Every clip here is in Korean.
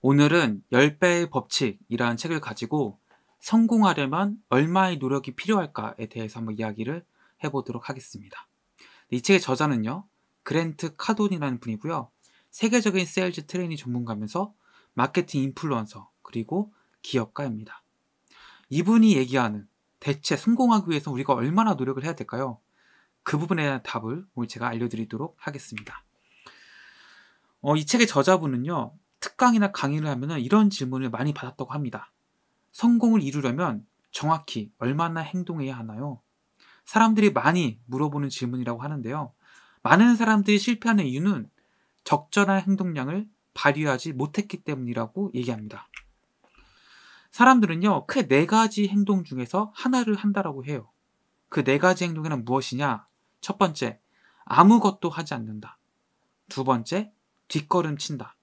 오늘은 10배의 법칙이라는 책을 가지고 성공하려면 얼마의 노력이 필요할까에 대해서 한번 이야기를 해보도록 하겠습니다. 네, 이 책의 저자는요, 그랜트 카돈이라는 분이고요. 세계적인 세일즈 트레이닝 전문가면서 마케팅 인플루언서 그리고 기업가입니다. 이분이 얘기하는 대체 성공하기 위해서 우리가 얼마나 노력을 해야 될까요? 그 부분에 대한 답을 오늘 제가 알려드리도록 하겠습니다. 어, 이 책의 저자분은요, 특강이나 강의를 하면 이런 질문을 많이 받았다고 합니다. 성공을 이루려면 정확히 얼마나 행동해야 하나요? 사람들이 많이 물어보는 질문이라고 하는데요. 많은 사람들이 실패하는 이유는 적절한 행동량을 발휘하지 못했기 때문이라고 얘기합니다. 사람들은요, 크게 네 가지 행동 중에서 하나를 한다라고 해요. 그 네 가지 행동에는 무엇이냐? 첫 번째, 아무것도 하지 않는다. 두 번째, 뒷걸음 친다.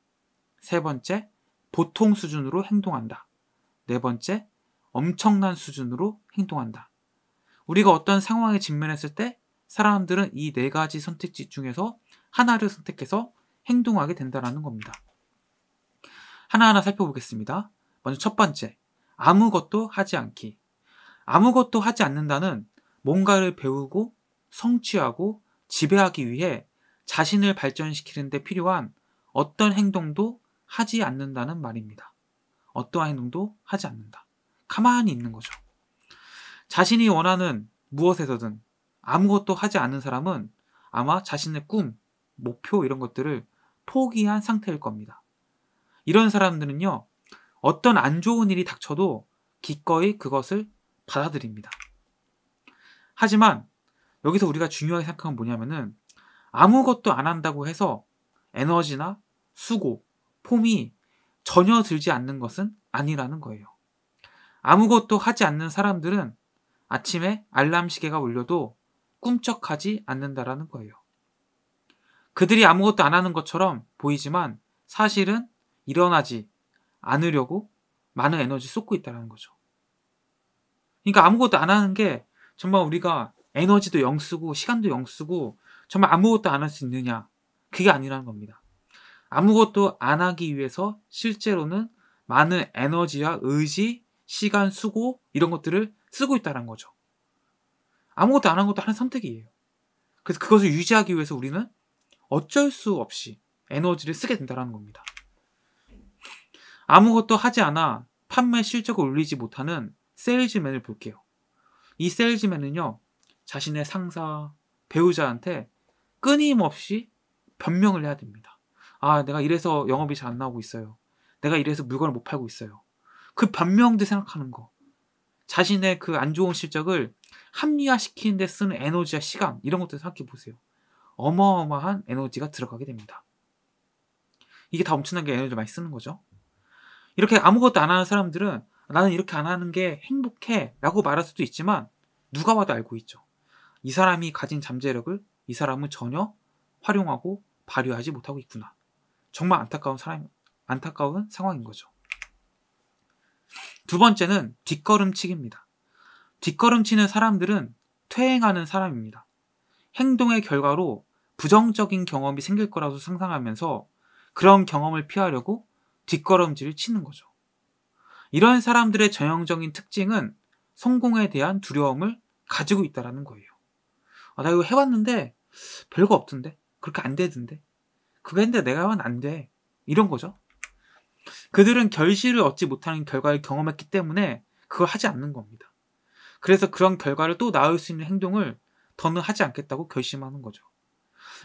세 번째, 보통 수준으로 행동한다. 네 번째, 엄청난 수준으로 행동한다. 우리가 어떤 상황에 직면했을 때 사람들은 이 네 가지 선택지 중에서 하나를 선택해서 행동하게 된다는 겁니다. 하나하나 살펴보겠습니다. 먼저 첫 번째, 아무것도 하지 않기. 아무것도 하지 않는다는 뭔가를 배우고 성취하고 지배하기 위해 자신을 발전시키는 데 필요한 어떤 행동도 하지 않는다는 말입니다. 어떠한 행동도 하지 않는다. 가만히 있는 거죠. 자신이 원하는 무엇에서든 아무것도 하지 않는 사람은 아마 자신의 꿈, 목표 이런 것들을 포기한 상태일 겁니다. 이런 사람들은요, 어떤 안 좋은 일이 닥쳐도 기꺼이 그것을 받아들입니다. 하지만 여기서 우리가 중요하게 생각하는 뭐냐면은 아무것도 안 한다고 해서 에너지나 수고, 폼이 전혀 들지 않는 것은 아니라는 거예요. 아무것도 하지 않는 사람들은 아침에 알람 시계가 울려도 꿈쩍하지 않는다라는 거예요. 그들이 아무것도 안 하는 것처럼 보이지만 사실은 일어나지 않으려고 많은 에너지 쏟고 있다는 거죠. 그러니까 아무것도 안 하는 게 정말 우리가 에너지도 영 쓰고 시간도 영 쓰고 정말 아무것도 안 할 수 있느냐 그게 아니라는 겁니다. 아무것도 안 하기 위해서 실제로는 많은 에너지와 의지, 시간, 수고 이런 것들을 쓰고 있다는 거죠. 아무것도 안 한 것도 하나의 선택이에요. 그래서 그것을 유지하기 위해서 우리는 어쩔 수 없이 에너지를 쓰게 된다는 겁니다. 아무것도 하지 않아 판매 실적을 올리지 못하는 세일즈맨을 볼게요. 이 세일즈맨은요, 자신의 상사, 배우자한테 끊임없이 변명을 해야 됩니다. 아, 내가 이래서 영업이 잘 안 나오고 있어요. 내가 이래서 물건을 못 팔고 있어요. 그 변명들 생각하는 거. 자신의 그 안 좋은 실적을 합리화시키는 데 쓰는 에너지와 시간 이런 것들 생각해 보세요. 어마어마한 에너지가 들어가게 됩니다. 이게 다엄청난게 에너지를 많이 쓰는 거죠. 이렇게 아무것도 안 하는 사람들은 나는 이렇게 안 하는 게 행복해 라고 말할 수도 있지만 누가 봐도 알고 있죠. 이 사람이 가진 잠재력을 이 사람은 전혀 활용하고 발휘하지 못하고 있구나. 정말 안타까운 사람 안타까운 상황인 거죠. 두 번째는 뒷걸음치기입니다. 뒷걸음치는 사람들은 퇴행하는 사람입니다. 행동의 결과로 부정적인 경험이 생길 거라고 상상하면서 그런 경험을 피하려고 뒷걸음질을 치는 거죠. 이런 사람들의 전형적인 특징은 성공에 대한 두려움을 가지고 있다라는 거예요. 아, 나 이거 해봤는데 별거 없던데? 그렇게 안 되던데? 그거 했데 내가 하면 안 돼. 이런 거죠. 그들은 결실을 얻지 못하는 결과를 경험했기 때문에 그걸 하지 않는 겁니다. 그래서 그런 결과를 또 낳을 수 있는 행동을 더는 하지 않겠다고 결심하는 거죠.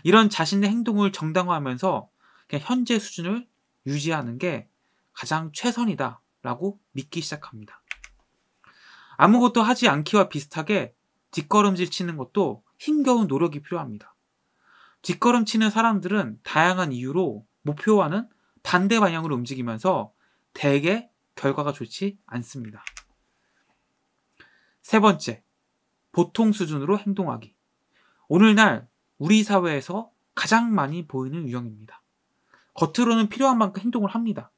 이런 자신의 행동을 정당화하면서 그냥 현재 수준을 유지하는 게 가장 최선이다라고 믿기 시작합니다. 아무것도 하지 않기와 비슷하게 뒷걸음질 치는 것도 힘겨운 노력이 필요합니다. 뒷걸음치는 사람들은 다양한 이유로 목표와는 반대 방향으로 움직이면서 대개 결과가 좋지 않습니다. 세 번째, 보통 수준으로 행동하기. 오늘날 우리 사회에서 가장 많이 보이는 유형입니다. 겉으로는 필요한 만큼 행동을 합니다.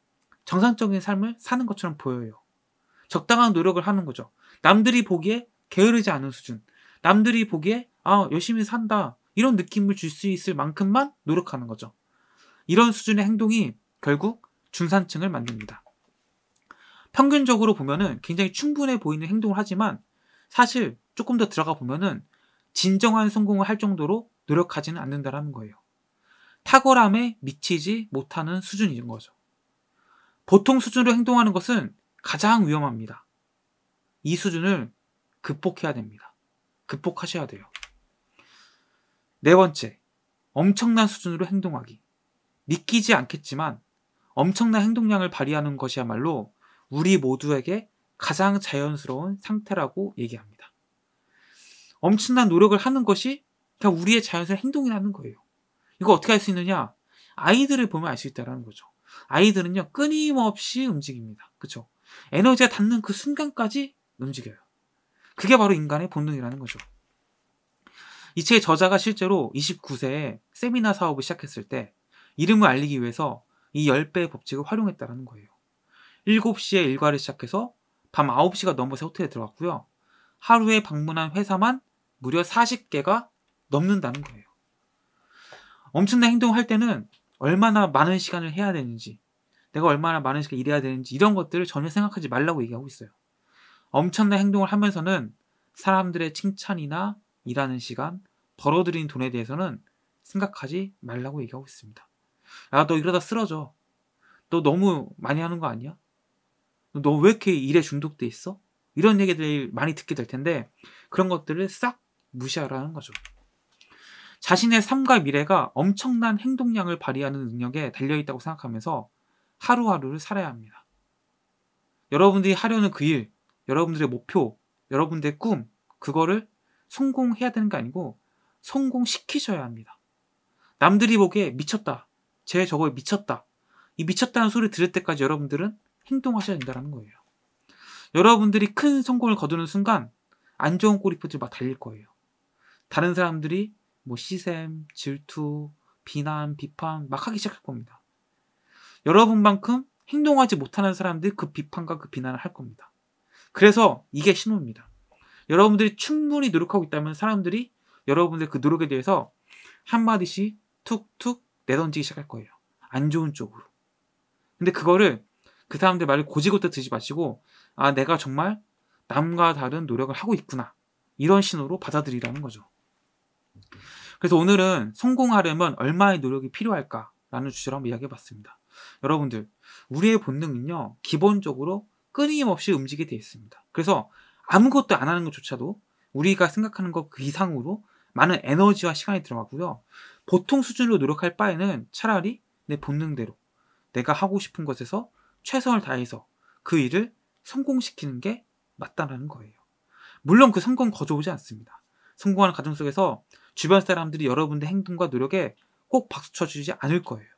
정상적인 삶을 사는 것처럼 보여요. 적당한 노력을 하는 거죠. 남들이 보기에 게으르지 않은 수준. 남들이 보기에 아 열심히 산다. 이런 느낌을 줄 수 있을 만큼만 노력하는 거죠. 이런 수준의 행동이 결국 중산층을 만듭니다. 평균적으로 보면은 굉장히 충분해 보이는 행동을 하지만 사실 조금 더 들어가 보면은 진정한 성공을 할 정도로 노력하지는 않는다라는 거예요. 탁월함에 미치지 못하는 수준인 거죠. 보통 수준으로 행동하는 것은 가장 위험합니다. 이 수준을 극복해야 됩니다. 극복하셔야 돼요. 네 번째, 엄청난 수준으로 행동하기. 믿기지 않겠지만 엄청난 행동량을 발휘하는 것이야말로 우리 모두에게 가장 자연스러운 상태라고 얘기합니다. 엄청난 노력을 하는 것이 그냥 우리의 자연스러운 행동이라는 거예요. 이거 어떻게 할 수 있느냐? 아이들을 보면 알 수 있다는 거죠. 아이들은요, 끊임없이 움직입니다. 그쵸? 에너지가 닿는 그 순간까지 움직여요. 그게 바로 인간의 본능이라는 거죠. 이 책의 저자가 실제로 29세에 세미나 사업을 시작했을 때 이름을 알리기 위해서 이 10배의 법칙을 활용했다는 거예요. 7시에 일과를 시작해서 밤 9시가 넘어서 호텔에 들어갔고요. 하루에 방문한 회사만 무려 40개가 넘는다는 거예요. 엄청난 행동을 할 때는 얼마나 많은 시간을 해야 되는지, 내가 얼마나 많은 시간 일해야 되는지 이런 것들을 전혀 생각하지 말라고 얘기하고 있어요. 엄청난 행동을 하면서는 사람들의 칭찬이나 일하는 시간, 벌어들인 돈에 대해서는 생각하지 말라고 얘기하고 있습니다. 야, 너 이러다 쓰러져. 너 너무 많이 하는 거 아니야? 너 왜 이렇게 일에 중독돼 있어? 이런 얘기들 많이 듣게 될 텐데 그런 것들을 싹 무시하라는 거죠. 자신의 삶과 미래가 엄청난 행동량을 발휘하는 능력에 달려있다고 생각하면서 하루하루를 살아야 합니다. 여러분들이 하려는 그 일, 여러분들의 목표, 여러분들의 꿈, 그거를 성공해야 되는 게 아니고 성공시키셔야 합니다. 남들이 보기에 미쳤다. 제 저거에 미쳤다. 이 미쳤다는 소리 를 들을 때까지 여러분들은 행동하셔야 된다는 거예요. 여러분들이 큰 성공을 거두는 순간 안 좋은 꼬리표들 막 달릴 거예요. 다른 사람들이 뭐 시샘, 질투, 비난, 비판 막 하기 시작할 겁니다. 여러분만큼 행동하지 못하는 사람들이 그 비판과 그 비난을 할 겁니다. 그래서 이게 신호입니다. 여러분들이 충분히 노력하고 있다면 사람들이 여러분들의 그 노력에 대해서 한마디씩 툭툭 내던지기 시작할 거예요. 안 좋은 쪽으로. 근데 그거를 그 사람들 말을 고지고대 드지 마시고 아 내가 정말 남과 다른 노력을 하고 있구나 이런 신호로 받아들이라는 거죠. 그래서 오늘은 성공하려면 얼마의 노력이 필요할까라는 주제로 한번 이야기해봤습니다. 여러분들 우리의 본능은요 기본적으로 끊임없이 움직이게 되어 있습니다. 그래서 아무것도 안 하는 것조차도 우리가 생각하는 것 그 이상으로 많은 에너지와 시간이 들어가고요. 보통 수준으로 노력할 바에는 차라리 내 본능대로 내가 하고 싶은 것에서 최선을 다해서 그 일을 성공시키는 게 맞다라는 거예요. 물론 그 성공 거저오지 않습니다. 성공하는 과정 속에서 주변 사람들이 여러분의 행동과 노력에 꼭 박수 쳐주지 않을 거예요.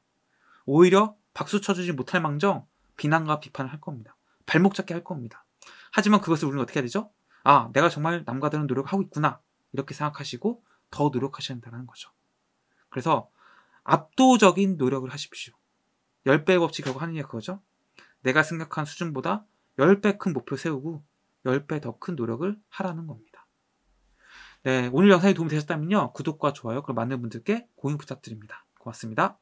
오히려 박수 쳐주지 못할 망정 비난과 비판을 할 겁니다. 발목 잡게 할 겁니다. 하지만 그것을 우리는 어떻게 해야 되죠? 아, 내가 정말 남과 다른 노력하고 있구나. 이렇게 생각하시고 더 노력하셔야 된다는 거죠. 그래서 압도적인 노력을 하십시오. 10배의 법칙 결국 하느냐 그거죠? 내가 생각한 수준보다 10배 큰 목표 세우고 10배 더 큰 노력을 하라는 겁니다. 네, 오늘 영상이 도움이 되셨다면요. 구독과 좋아요, 그리고 많은 분들께 공유 부탁드립니다. 고맙습니다.